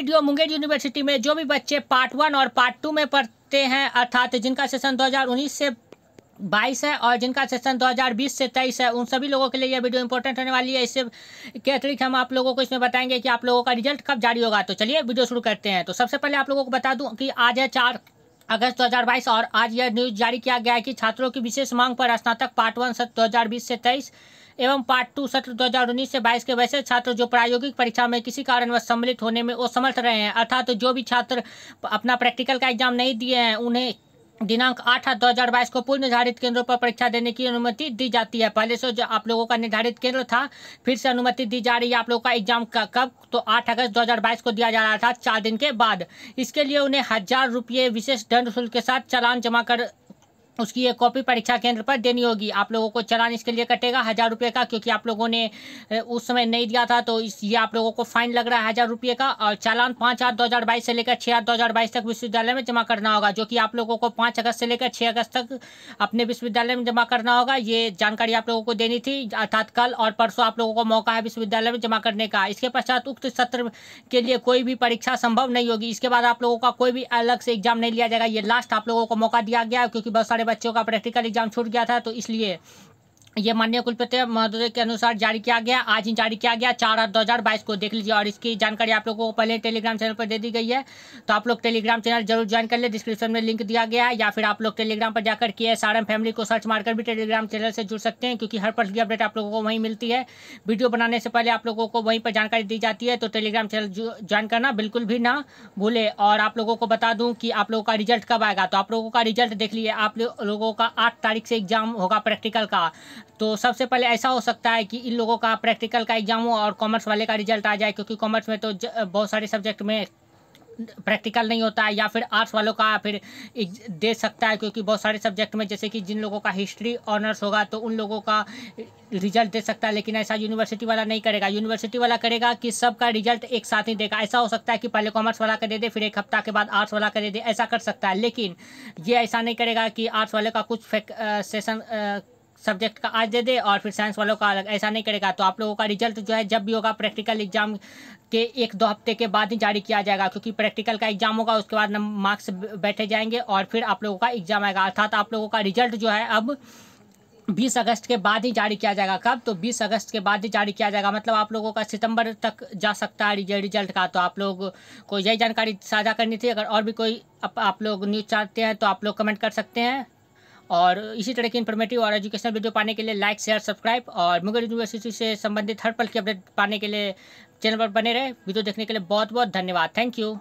video Munger university में जो भी बच्चे पार्ट वन और पार्ट टू में पढ़ते हैं अर्थात जिनका सेशन 2019 से 22 है और जिनका सेशन 2020 से 23 है उन सभी लोगों के लिए यह वीडियो इंपॉर्टेंट होने वाली है इससे के अतिरिक्त हम आप लोगों को इसमें बताएंगे कि आप लोगों का रिजल्ट कब जारी होगा तो चलिए वीडियो शुरू करते हैं तो सबसे पहले आप लोगों को बता दूँ कि आज है चार अगस्त 2022 और आज यह न्यूज़ जारी किया गया है कि छात्रों की विशेष मांग पर स्नातक पार्ट वन सत्र दो से तेईस एवं पार्ट टू सत्र 2019 से 22 के वैसे छात्र जो प्रायोगिक परीक्षा में किसी कारणवश सम्मिलित होने में असमर्थ रहे हैं अर्थात जो भी छात्र अपना प्रैक्टिकल का एग्जाम नहीं दिए हैं उन्हें दिनांक आठ आठ दो हजार बाईस को पूर्व निर्धारित केंद्रों पर परीक्षा देने की अनुमति दी जाती है पहले से जो आप लोगों का निर्धारित केंद्र था फिर से अनुमति दी जा रही है आप लोगों का एग्जाम कब तो आठ अगस्त दो हजार बाईस को दिया जा रहा था चार दिन के बाद इसके लिए उन्हें हजार रुपये विशेष दंड शुल्क के साथ चालान जमा कर उसकी एक कॉपी परीक्षा केंद्र पर देनी होगी आप लोगों को चलान इसके लिए कटेगा हज़ार रुपये का क्योंकि आप लोगों ने उस समय नहीं दिया था तो ये आप लोगों को फाइन लग रहा है हज़ार रुपये का और चालान पाँच आठ दो हज़ार बाईस से लेकर छः आठ दो हज़ार बाईस तक विश्वविद्यालय में जमा करना होगा जो कि आप लोगों को पाँच अगस्त से लेकर छः अगस्त तक अपने विश्वविद्यालय में जमा करना होगा ये जानकारी आप लोगों को देनी थी अर्थात कल और परसों आप लोगों को मौका है विश्वविद्यालय में जमा करने का इसके पश्चात उक्त सत्र के लिए कोई भी परीक्षा संभव नहीं होगी इसके बाद आप लोगों का कोई भी अलग से एग्जाम नहीं लिया जाएगा ये लास्ट आप लोगों को मौका दिया गया क्योंकि बहुत सारे बच्चों का प्रैक्टिकल एग्जाम छूट गया था तो इसलिए ये माननीय कुलपति महोदय के अनुसार जारी किया गया आज ही जारी किया गया चार आठ दो हज़ार बाईस को देख लीजिए और इसकी जानकारी आप लोगों को पहले टेलीग्राम चैनल पर दे दी गई है तो आप लोग टेलीग्राम चैनल जरूर ज्वाइन कर ले डिस्क्रिप्शन में लिंक दिया गया है या फिर आप लोग टेलीग्राम पर जाकर के एस फैमिली को सर्च मारकर भी टेलीग्राम चैनल से जुड़ सकते हैं क्योंकि हर पर्स की अपडेट आप लोगों को वहीं मिलती है वीडियो बनाने से पहले आप लोगों को वहीं पर जानकारी दी जाती है तो टेलीग्राम चैनल ज्वाइन करना बिल्कुल भी ना भूले और आप लोगों को बता दूँ कि आप लोगों का रिजल्ट कब आएगा तो आप लोगों का रिजल्ट देख लीजिए आप लोगों का आठ तारीख से एग्जाम होगा प्रैक्टिकल का तो सबसे पहले ऐसा हो सकता है कि इन लोगों का प्रैक्टिकल का एग्जाम हो और कॉमर्स वाले का रिजल्ट आ जाए क्योंकि कॉमर्स में तो बहुत सारे सब्जेक्ट में प्रैक्टिकल नहीं होता है या फिर आर्ट्स वालों का फिर दे सकता है क्योंकि बहुत सारे सब्जेक्ट में जैसे कि जिन लोगों का हिस्ट्री ऑनर्स होगा तो उन लोगों का रिजल्ट दे सकता है लेकिन ऐसा यूनिवर्सिटी वाला नहीं करेगा यूनिवर्सिटी वाला करेगा कि सबका रिजल्ट एक साथ ही देगा ऐसा हो सकता है कि पहले कॉमर्स वाला का दे दे फिर एक हफ्ता के बाद आर्ट्स वाला का दे दे ऐसा कर सकता है लेकिन ये ऐसा नहीं करेगा कि आर्ट्स वाले का कुछ सेशन सब्जेक्ट का आज दे दे और फिर साइंस वालों का अलग ऐसा नहीं करेगा तो आप लोगों का रिजल्ट जो है जब भी होगा प्रैक्टिकल एग्जाम के एक दो हफ्ते के बाद ही जारी किया जाएगा क्योंकि प्रैक्टिकल का एग्जाम होगा उसके बाद मार्क्स बैठे जाएंगे और फिर आप लोगों का एग्जाम आएगा अर्थात आप लोगों का रिजल्ट जो है अब बीस अगस्त के बाद ही जारी किया जाएगा कब तो बीस अगस्त के बाद ही जारी किया जाएगा मतलब आप लोगों का सितंबर तक जा सकता है रिजल्ट का तो आप लोग को यही जानकारी साझा करनी थी अगर और भी कोई आप, आप लोग न्यूज़ चाहते हैं तो आप लोग कमेंट कर सकते हैं और इसी तरह की इन्फॉर्मेटिव और एजुकेशनल वीडियो पाने के लिए लाइक शेयर सब्सक्राइब और मुगल यूनिवर्सिटी से संबंधित हर पल की अपडेट पाने के लिए चैनल पर बने रहे वीडियो देखने के लिए बहुत बहुत धन्यवाद थैंक यू